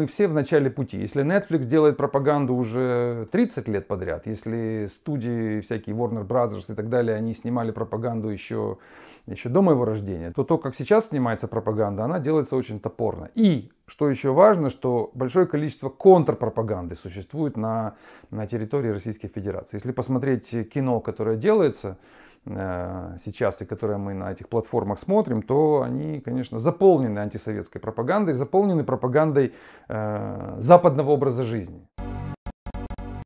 мы все в начале пути. Если Netflix делает пропаганду уже 30 лет подряд, если студии всякие Warner Brothers и так далее, они снимали пропаганду еще, еще до моего рождения, то то, как сейчас снимается пропаганда, она делается очень топорно. И, что еще важно, что большое количество контрпропаганды существует на, на территории Российской Федерации. Если посмотреть кино, которое делается, Э, сейчас и которые мы на этих платформах смотрим, то они, конечно, заполнены антисоветской пропагандой, заполнены пропагандой э, западного образа жизни.